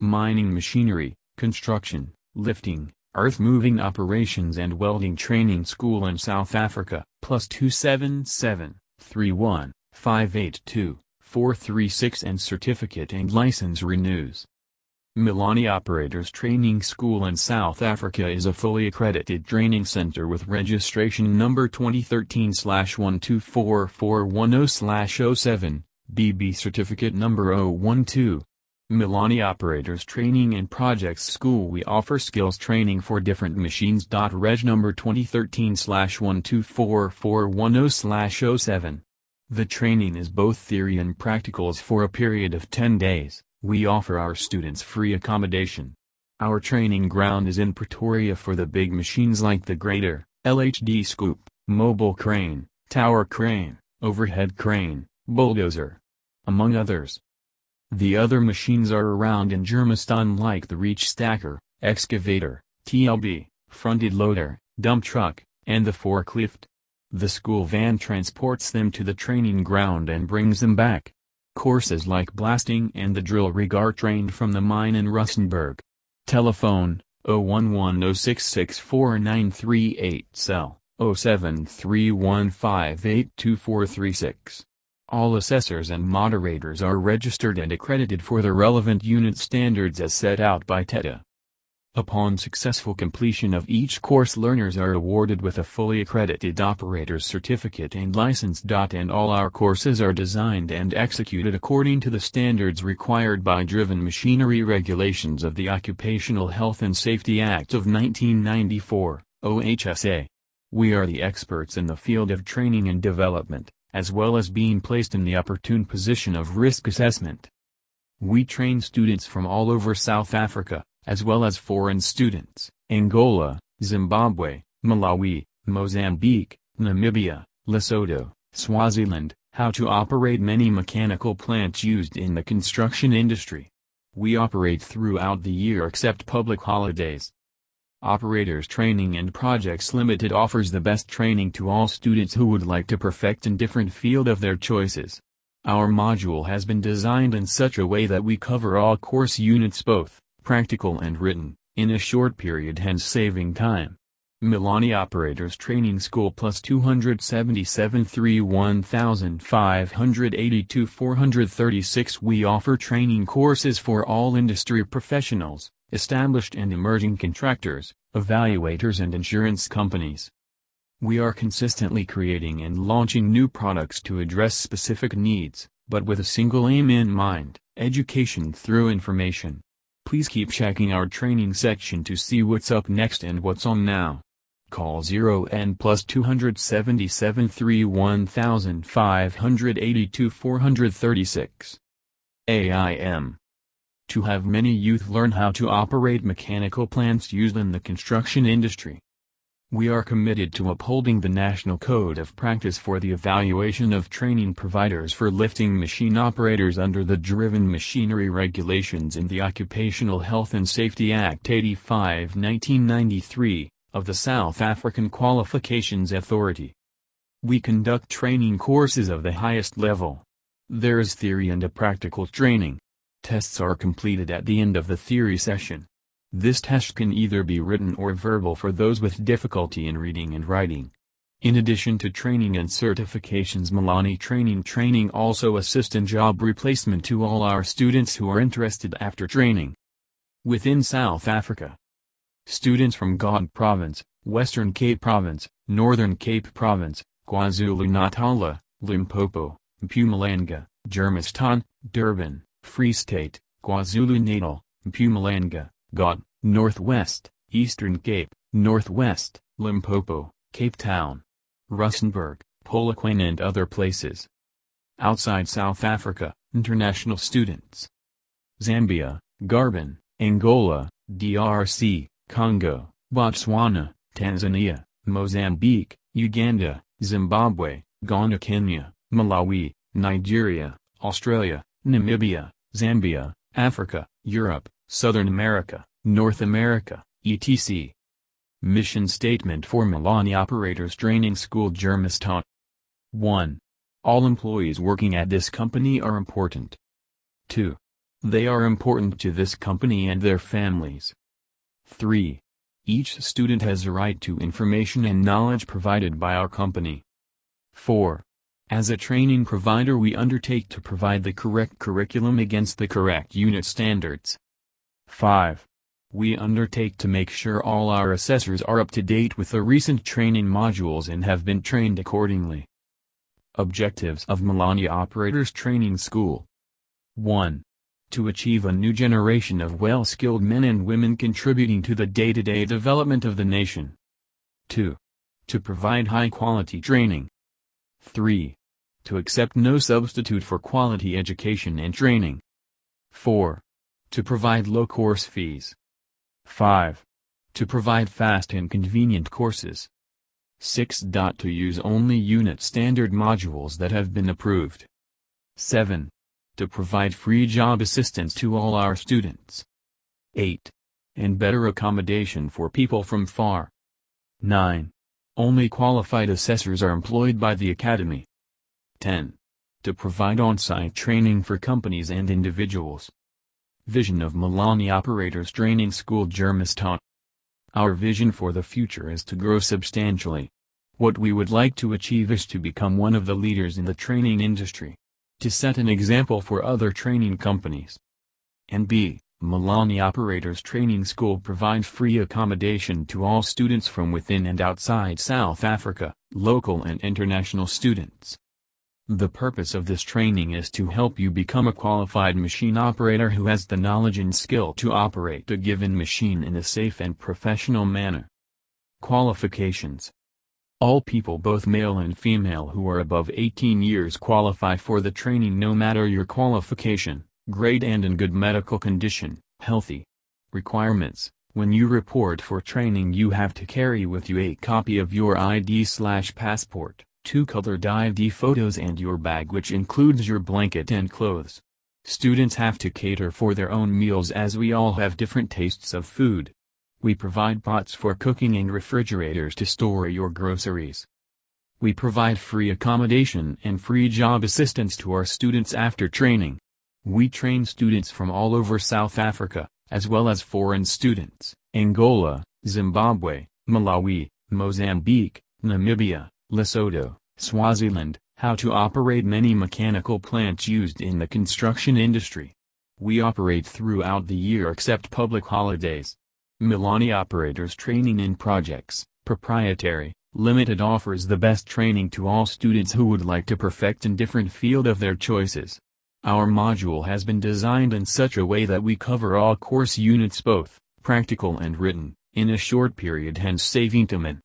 mining machinery, construction, lifting, earth-moving operations and welding training school in South Africa, plus 277 31 582 436 and certificate and license renews. Milani Operators Training School in South Africa is a fully accredited training center with registration number 2013-124410-07, BB certificate number 012. Milani Operators Training and Projects School We offer skills training for different machines. Reg number 2013-124410-07. The training is both theory and practicals for a period of 10 days. We offer our students free accommodation. Our training ground is in Pretoria for the big machines like the grader, LHD scoop, mobile crane, tower crane, overhead crane, bulldozer. Among others. The other machines are around in Germiston like the reach stacker, excavator, TLB, fronted loader, dump truck, and the forklift. The school van transports them to the training ground and brings them back. Courses like blasting and the drill rig are trained from the mine in Rustenburg. Telephone 0110664938, cell 0731582436. All assessors and moderators are registered and accredited for the relevant unit standards as set out by TETA. Upon successful completion of each course learners are awarded with a fully accredited operator's certificate and license. And all our courses are designed and executed according to the standards required by driven machinery regulations of the Occupational Health and Safety Act of 1994, OHSA. We are the experts in the field of training and development as well as being placed in the opportune position of risk assessment. We train students from all over South Africa, as well as foreign students, Angola, Zimbabwe, Malawi, Mozambique, Namibia, Lesotho, Swaziland, how to operate many mechanical plants used in the construction industry. We operate throughout the year except public holidays, Operators Training and Projects Limited offers the best training to all students who would like to perfect in different field of their choices. Our module has been designed in such a way that we cover all course units both, practical and written, in a short period hence saving time. Milani Operators Training School plus 277 3 436 We offer training courses for all industry professionals, established and emerging contractors, evaluators and insurance companies. We are consistently creating and launching new products to address specific needs, but with a single aim in mind, education through information. Please keep checking our training section to see what's up next and what's on now. Call 0N plus 277 31582 436. AIM to have many youth learn how to operate mechanical plants used in the construction industry. We are committed to upholding the National Code of Practice for the evaluation of training providers for lifting machine operators under the driven machinery regulations in the Occupational Health and Safety Act 85 1993, of the South African Qualifications Authority. We conduct training courses of the highest level. There is theory and a practical training. Tests are completed at the end of the theory session. This test can either be written or verbal for those with difficulty in reading and writing. In addition to training and certifications Milani Training Training also assists in job replacement to all our students who are interested after training. Within South Africa Students from God Province, Western Cape Province, Northern Cape Province, KwaZulu-Natal, Limpopo, Mpumalanga, Germiston, Durban, Free State, KwaZulu-Natal, Mpumalanga, Gaut, Northwest, Eastern Cape, Northwest, Limpopo, Cape Town, Rustenburg, Polokwane and other places. Outside South Africa, international students. Zambia, Gabon, Angola, DRC, Congo, Botswana, Tanzania, Mozambique, Uganda, Zimbabwe, Ghana Kenya, Malawi, Nigeria, Australia, Namibia, Zambia, Africa, Europe, Southern America, North America, etc. Mission Statement for Milani Operators Training School Germiston 1. All employees working at this company are important. 2. They are important to this company and their families. 3. Each student has a right to information and knowledge provided by our company. 4. As a training provider we undertake to provide the correct curriculum against the correct unit standards. 5. We undertake to make sure all our assessors are up to date with the recent training modules and have been trained accordingly. Objectives of Milani Operators Training School 1. To achieve a new generation of well-skilled men and women contributing to the day-to-day -day development of the nation. 2. To provide high-quality training, 3. To accept no substitute for quality education and training. 4. To provide low course fees. 5. To provide fast and convenient courses. 6. To use only unit standard modules that have been approved. 7. To provide free job assistance to all our students. 8. And better accommodation for people from far. 9. Only qualified assessors are employed by the Academy. 10. To provide on-site training for companies and individuals. Vision of Milani Operators Training School Germiston Our vision for the future is to grow substantially. What we would like to achieve is to become one of the leaders in the training industry. To set an example for other training companies. And b. Milani Operators Training School provides free accommodation to all students from within and outside South Africa, local and international students. The purpose of this training is to help you become a qualified machine operator who has the knowledge and skill to operate a given machine in a safe and professional manner. Qualifications all people both male and female who are above 18 years qualify for the training no matter your qualification grade and in good medical condition, healthy. Requirements When you report for training you have to carry with you a copy of your ID slash passport, two colored ID photos and your bag which includes your blanket and clothes. Students have to cater for their own meals as we all have different tastes of food. We provide pots for cooking and refrigerators to store your groceries. We provide free accommodation and free job assistance to our students after training. We train students from all over South Africa, as well as foreign students, Angola, Zimbabwe, Malawi, Mozambique, Namibia, Lesotho, Swaziland, how to operate many mechanical plants used in the construction industry. We operate throughout the year except public holidays. Milani Operators Training in Projects, Proprietary, Limited offers the best training to all students who would like to perfect in different field of their choices. Our module has been designed in such a way that we cover all course units both, practical and written, in a short period hence saving time